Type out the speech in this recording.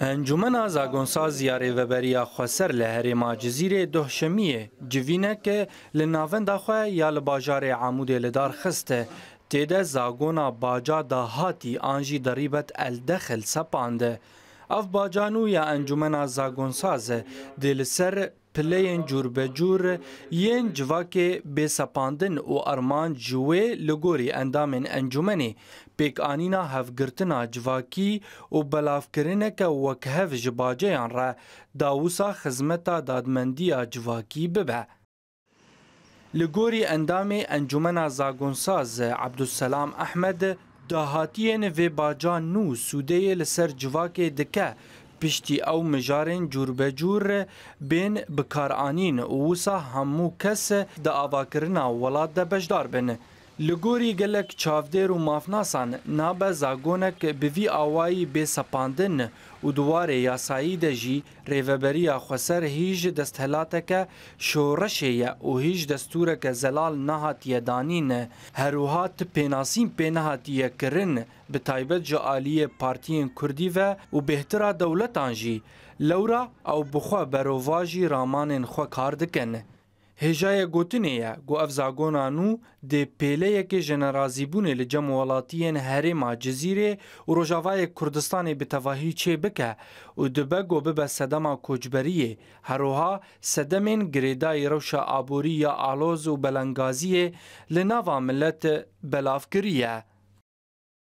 انجمن زاگونساز یاری وبریا خوسر له هریما جزیره دوشمیه جوینه که لناوند خو یا لباجار عمود لدار خسته تیده زاگونا باجا دا هاتی آنجی دریبت الدخل سپانده اف باجانو یا انجمن زاگونساز دل سر پلین جور به جور یین جواکê bêsepandin û armanc ji wê li gorî endamên encûmenê pêkanîna hevgirtina civakî û belavkirineke wekhev ji baceyan re dawisa xizmeta dadmendiya civakî bibe. Li gorî endamê encûmena zagonssaz Ebdusselam Ehmed dahatiyên vê bacan nû sûdeyê li ser civakê dike پشتی ئەو مژارên cûrbecûr bên bikarîn û wisa hemû kes di avakirina welat de beşdar bin. لګوري ګلک چاودیر او مافناسان نابه زاګونک به وی اوایی به سپاندن او دواره یاسایی د جی ریوبری خسر هیج دستهلاتکه شورش یا او هیج دستوره که زلال نهات یدانین هروهات پیناسین پینهات یکرن به تایبت جعالی پارتین کردی و او بهترا دولتان جی لورا او بخوا برواجی رامان خو کار دکنه هێژایە گوتنەیە گو ئەف زاگۆنان و دێ پێلەیەکی ژەنەرازیبوونێ لە جەم وڵاتیەن هەرێما جززیرێ و ڕۆژاوایە کوردستانی بتەواهی چێ بکە و دبە گۆ ببە سەدەما کۆچبەریە هەروها سەدەمێن گرێدای ڕەوشە ئابووری یا ئالۆز و بەلەنگازیە لە ناوا ملەت بەلافکریە.